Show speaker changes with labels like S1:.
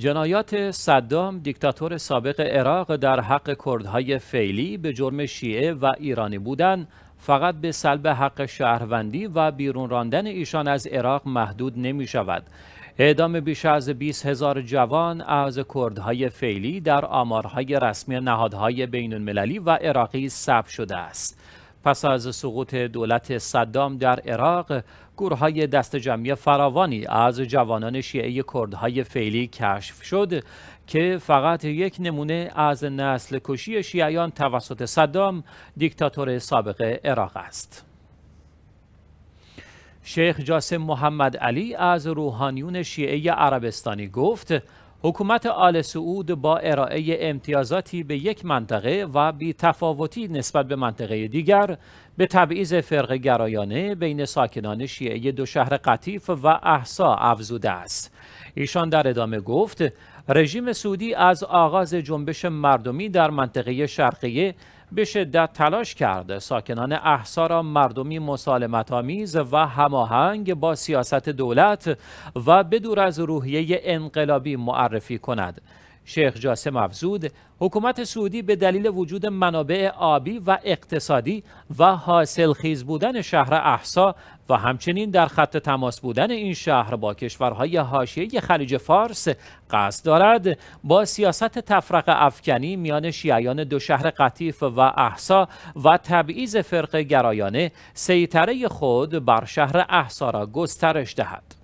S1: جنایات صدام دیکتاتور سابق عراق در حق کردهای فعلی به جرم شیعه و ایرانی بودن فقط به سلب حق شهروندی و بیرون راندن ایشان از عراق محدود نمی شود. اعدام بیش از 20 هزار جوان از کردهای فعلی در آمارهای رسمی نهادهای بین المللی و عراقی ثبت شده است. پس از سقوط دولت صدام در عراق گورهای دست جمعی فراوانی از جوانان شیعه کردهای فعلی کشف شد که فقط یک نمونه از نسل کشی شیعیان توسط صدام دیکتاتور سابق عراق است. شیخ جاسم محمد علی از روحانیون شیعه عربستانی گفت حکومت آل سعود با ارائه امتیازاتی به یک منطقه و بی تفاوتی نسبت به منطقه دیگر به تبعیض فرق گرایانه بین ساکنان شیعه دو شهر قطیف و احسا افزوده است. ایشان در ادامه گفت رژیم سعودی از آغاز جنبش مردمی در منطقه شرقیه به شدت تلاش کرد ساکنان احسا را مردمی مسالمت آمیز و هماهنگ با سیاست دولت و بدور از روحیه انقلابی معرفی کند شیخ جاسم افزود حکومت سعودی به دلیل وجود منابع آبی و اقتصادی و خیز بودن شهر احسا و همچنین در خط تماس بودن این شهر با کشورهای حاشیه خلیج فارس قصد دارد با سیاست تفرق افکنی میان شیعیان دو شهر قطیف و احسا و تبعیض فرق گرایانه سیطره خود بر شهر احسا را گسترش دهد.